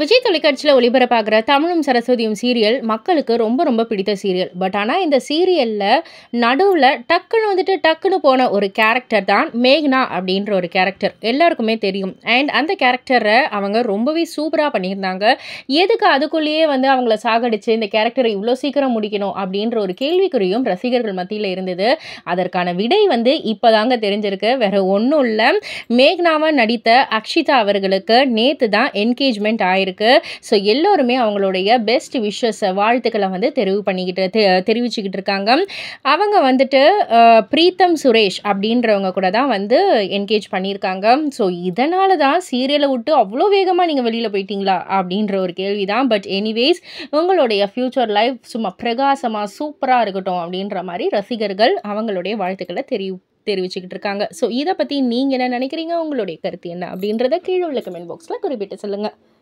விஜய் தொலைக்காட்சியில் ஒளிபரப்பாகிற தமிழும் சரஸ்வதியும் சீரியல் மக்களுக்கு ரொம்ப ரொம்ப பிடித்த சீரியல் பட் ஆனால் இந்த சீரியலில் நடுவில் டக்குன்னு வந்துட்டு டக்குன்னு போன ஒரு கேரக்டர் தான் மேக்னா அப்படின்ற ஒரு கேரக்டர் எல்லாருக்குமே தெரியும் அண்ட் அந்த கேரக்டரை அவங்க ரொம்பவே சூப்பராக பண்ணியிருந்தாங்க எதுக்கு அதுக்குள்ளேயே வந்து அவங்கள சாகடிச்சு இந்த கேரக்டரை இவ்வளோ சீக்கிரம் முடிக்கணும் அப்படின்ற ஒரு கேள்விக்குறியும் ரசிகர்கள் மத்தியில் இருந்தது அதற்கான விடை வந்து இப்போ தாங்க தெரிஞ்சிருக்கு வேறு ஒன்றும் இல்லை மேக்னாவை நடித்த அக்ஷிதா அவர்களுக்கு நேற்று தான் என்கேஜ்மெண்ட் ஆயிருக்கு ஆயிருக்கு ஸோ எல்லோருமே அவங்களுடைய பெஸ்ட் விஷஸ் வாழ்த்துக்களை வந்து தெரிவு பண்ணிக்கிட்டு தெரிவிச்சுக்கிட்டு இருக்காங்க அவங்க வந்துட்டு பிரீத்தம் சுரேஷ் அப்படின்றவங்க கூட தான் வந்து என்கேஜ் பண்ணியிருக்காங்க ஸோ இதனால தான் சீரியலை விட்டு அவ்வளோ வேகமாக நீங்கள் வெளியில் போயிட்டீங்களா அப்படின்ற ஒரு கேள்வி தான் பட் எனிவேஸ் உங்களுடைய ஃப்யூச்சர் லைஃப் சும்மா பிரகாசமாக சூப்பராக இருக்கட்டும் அப்படின்ற மாதிரி ரசிகர்கள் அவங்களுடைய வாழ்த்துக்களை தெரிவி தெரிவிச்சுக்கிட்டு இருக்காங்க ஸோ இதை பற்றி நீங்கள் என்ன நினைக்கிறீங்க உங்களுடைய கருத்து என்ன அப்படின்றத கீழே உள்ள கமெண்ட் பாக்ஸில் குறிப்பிட்டு சொல்லுங்கள்